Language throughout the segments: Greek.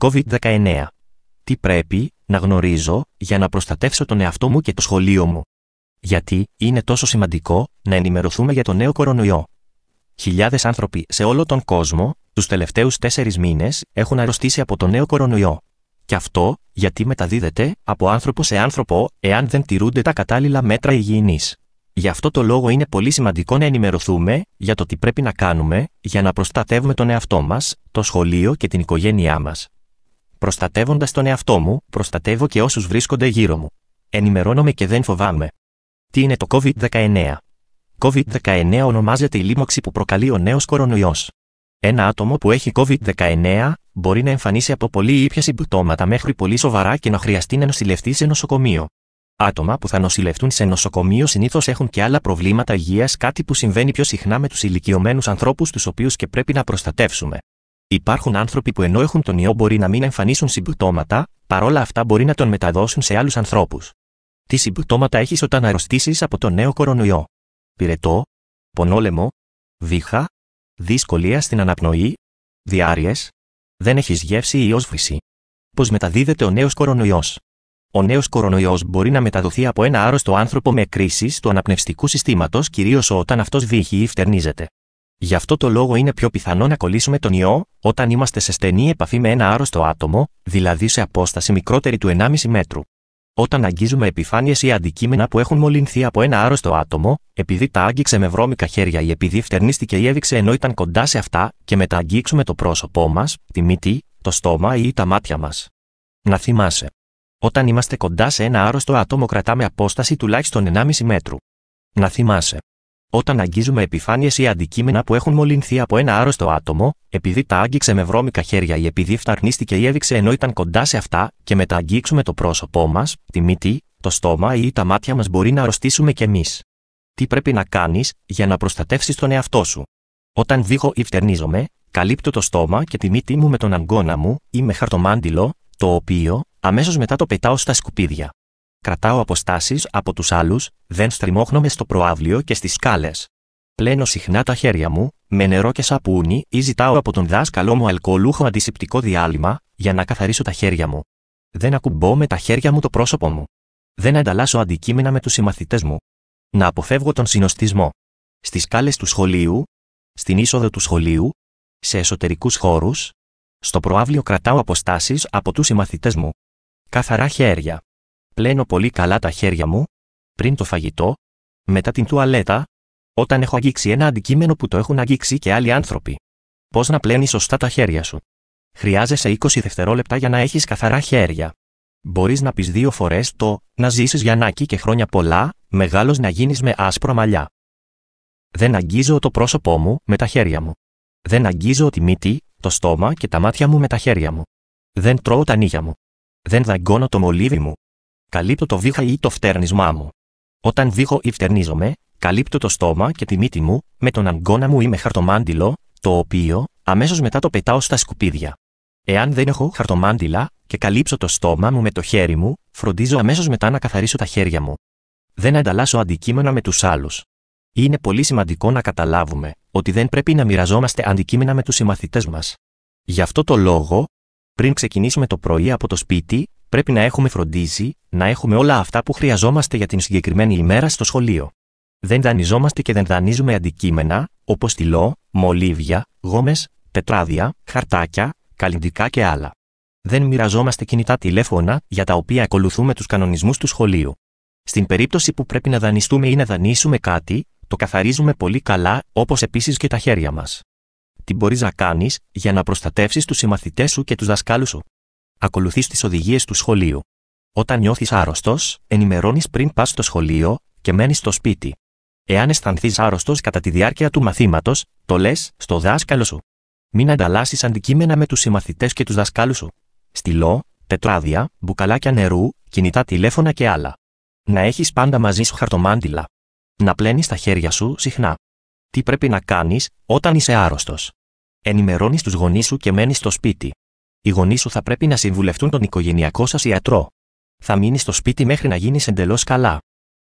COVID-19. Τι πρέπει να γνωρίζω για να προστατεύσω τον εαυτό μου και το σχολείο μου. Γιατί είναι τόσο σημαντικό να ενημερωθούμε για το νέο κορονοϊό. Χιλιάδες άνθρωποι σε όλο τον κόσμο, τους τελευταίους τέσσερις μήνες, έχουν αρρωστήσει από το νέο κορονοϊό. Και αυτό γιατί μεταδίδεται από άνθρωπο σε άνθρωπο, εάν δεν τηρούνται τα κατάλληλα μέτρα υγιεινής. Γι' αυτό το λόγο είναι πολύ σημαντικό να ενημερωθούμε για το τι πρέπει να κάνουμε για να προστατεύουμε τον εαυτό μας, το σχολείο και την οικογένειά μας. Προστατεύοντας τον εαυτό μου, προστατεύω και όσους βρίσκονται γύρω μου. Ενημερώνομαι και δεν φοβάμαι. Τι είναι το COVID-19. COVID-19 ονομάζεται η λίμωξη που προκαλεί ο νέος κορονοϊός. Ένα άτομο που έχει COVID-19 μπορεί να εμφανίσει από πολύ ήπια συμπτώματα μέχρι πολύ σοβαρά και να χρειαστεί να νοσηλευτεί σε νοσοκομείο. Άτομα που θα νοσηλευτούν σε νοσοκομείο συνήθως έχουν και άλλα προβλήματα υγείας, κάτι που συμβαίνει πιο συχνά με τους ηλικιωμένους ανθρώπους τους οποίους και πρέπει να προστατεύσουμε. Υπάρχουν άνθρωποι που ενώ έχουν τον ιό μπορεί να μην εμφανίσουν συμπτώματα, παρόλα αυτά μπορεί να τον μεταδώσουν σε άλλους ανθρώπους. Τι συμπτώματα έχεις όταν αρρωστήσεις από τον νέο κορονοϊό. Πυρετό, πονόλεμο, βήχα, δυσκολία στην αναπνοή, διάρειε, δεν έχεις γεύση ή όσβηση. Πώς μεταδίδεται ο νέος κορονοϊός. Ο νέος κορονοϊός μπορεί να μεταδοθεί από ένα άρρωστο άνθρωπο με κρίσεις του αναπνευστικού συστήματος κυρίως όταν αυτός βύχει ή φτερνίζεται. Γι' αυτό το λόγο είναι πιο πιθανό να κολλήσουμε τον ιό όταν είμαστε σε στενή επαφή με ένα άρρωστο άτομο, δηλαδή σε απόσταση μικρότερη του 1,5 μέτρου. Όταν αγγίζουμε επιφάνειες ή αντικείμενα που έχουν μολυνθεί από ένα άρρωστο άτομο, επειδή τα άγγιξε με βρώμικα χέρια ή επειδή φτερνίστηκε ή έδειξε ενώ ήταν κοντά σε αυτά, και μετά αγγίξουμε το πρόσωπό μας, τη μύτη, το στόμα ή τα μάτια μας. Να θυμάσαι. Όταν είμαστε κοντά σε ένα άρρωστο άτομο, κρατάμε απόσταση τουλάχιστον 1,5 μέτρου. Να θυμάσαι. Όταν αγγίζουμε επιφάνειες ή αντικείμενα που έχουν μολυνθεί από ένα άρρωστο άτομο, επειδή τα άγγιξε με βρώμικα χέρια ή επειδή φταρνίστηκε ή έδειξε ενώ ήταν κοντά σε αυτά, και μετά αγγίξουμε το πρόσωπό μας, τη μύτη, το στόμα ή τα μάτια μας μπορεί να αρρωστήσουμε κι εμείς. Τι πρέπει να κάνεις για να προστατεύσεις τον εαυτό σου. Όταν βήγω ή φτερνίζομαι, καλύπτω το στόμα και τη μύτη μου με τον αγκώνα μου ή με χαρτομάντιλο, το οποίο, αμέσως μετά το πετάω στα σκουπίδια. Κρατάω αποστάσεις από τους άλλους, δεν στριμώχνομαι στο προάβλιο και στις σκάλες. Πλένω συχνά τα χέρια μου, με νερό και σαπούνι ή ζητάω από τον δάσκαλό μου αλκοολούχο αντισηπτικό διάλειμμα, για να καθαρίσω τα χέρια μου. Δεν ακουμπώ με τα χέρια μου το πρόσωπο μου. Δεν ανταλλάσσω αντικείμενα με τους συμμαθητές μου. Να αποφεύγω τον συνοστισμό. Στις σκάλες του σχολείου, στην είσοδο του σχολείου, σε εσωτερικούς χώρους, στο προάβλιο κρατάω αποστάσεις από τους συμμαθητές μου. Καθαρά χέρια πλένω πολύ καλά τα χέρια μου, πριν το φαγητό, μετά την τουαλέτα, όταν έχω αγγίξει ένα αντικείμενο που το έχουν αγγίξει και άλλοι άνθρωποι. Πώς να πλένεις σωστά τα χέρια σου. Χρειάζεσαι 20 δευτερόλεπτα για να έχεις καθαρά χέρια. Μπορείς να πεις δύο φορές το να ζήσεις Γιαννάκι και χρόνια πολλά, μεγάλος να γίνεις με άσπρα μαλλιά. Δεν αγγίζω το πρόσωπό μου με τα χέρια μου. Δεν αγγίζω τη μύτη, το στόμα και τα μάτια μου με τα χέρια μου. Δεν τρώω τα νύχια μου. Δεν δαγκώνω το μολύβι μου καλύπτω το βήχα ή το φτέρνισμά μου. Όταν βήχω ή φτερνίζομαι, καλύπτω το στόμα και τη μύτη μου με τον αγκώνα μου ή με χαρτομάντιλο, το οποίο αμέσως μετά το πετάω στα σκουπίδια. Εάν δεν έχω χαρτομάντιλα και καλύψω το στόμα μου με το χέρι μου, φροντίζω αμέσως μετά να καθαρίσω τα χέρια μου. Δεν ανταλλάσσω αντικείμενα με τους άλλους. Είναι πολύ σημαντικό να καταλάβουμε ότι δεν πρέπει να μοιραζόμαστε αντικείμενα με τους συμμαθητές μας. Γι' αυτό το λόγο, πριν ξεκινήσουμε το πρωί από το σπίτι, πρέπει να έχουμε φροντίσει να έχουμε όλα αυτά που χρειαζόμαστε για την συγκεκριμένη ημέρα στο σχολείο. Δεν δανειζόμαστε και δεν δανείζουμε αντικείμενα, όπως τυλό, μολύβια, γόμες, τετράδια, χαρτάκια, καλλιντικά και άλλα. Δεν μοιραζόμαστε κινητά τηλέφωνα, για τα οποία ακολουθούμε τους κανονισμούς του σχολείου. Στην περίπτωση που πρέπει να δανειστούμε ή να δανείσουμε κάτι, το καθαρίζουμε πολύ καλά, όπως επίσης και τα χέρια μας. Τι μπορείς να κάνεις για να προστατεύσεις τους συμμαθητές σου και τους δασκάλους σου ακολουθείς τις οδηγίες του σχολείου. Όταν νιώθεις άρρωστος, ενημερώνεις πριν πας στο σχολείο και μένεις στο σπίτι. Εάν αισθανθείς άρρωστος κατά τη διάρκεια του μαθήματος, το λες στο δάσκαλο σου. Μην ανταλλάσσεις αντικείμενα με τους συμμαθητές και τους δασκάλους σου. Στυλό, τετράδια, μπουκαλάκια νερού, κινητά τηλέφωνα και άλλα. Να έχεις πάντα μαζί σου χαρτομάντιλα. Να πλένεις τα χέρια σου συχνά. Τι πρέπει να κάνεις όταν είσαι άρρωστος. Ενημερώνεις τους γονείς σου και μένεις στο σπίτι οι γονείς σου θα πρέπει να συμβουλευτούν τον οικογενειακό σας ιατρό. Θα μείνεις στο σπίτι μέχρι να γίνεις εντελώς καλά.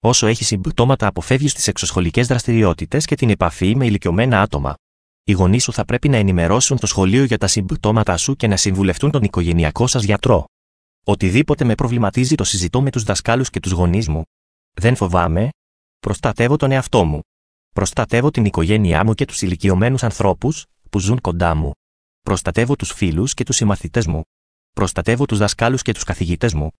Όσο έχεις συμπτώματα, αποφεύγεις τις εξωσχολικές δραστηριότητες και την επαφή με ηλικιωμένα άτομα. Οι γονείς σου θα πρέπει να ενημερώσουν το σχολείο για τα συμπτώματα σου και να συμβουλευτούν τον οικογενειακό σας γιατρό. Οτιδήποτε με προβληματίζει το συζητώ με τους δασκάλους και τους γονείς μου. Δεν φοβάμαι. Προστατεύω τον εαυτό μου. Προστατεύω την οικογένειά μου και τους ηλικιωμένους ανθρώπους που ζουν κοντά μου. Προστατεύω τους φίλους και τους συμμαθητές μου. Προστατεύω τους δασκάλους και τους καθηγητές μου,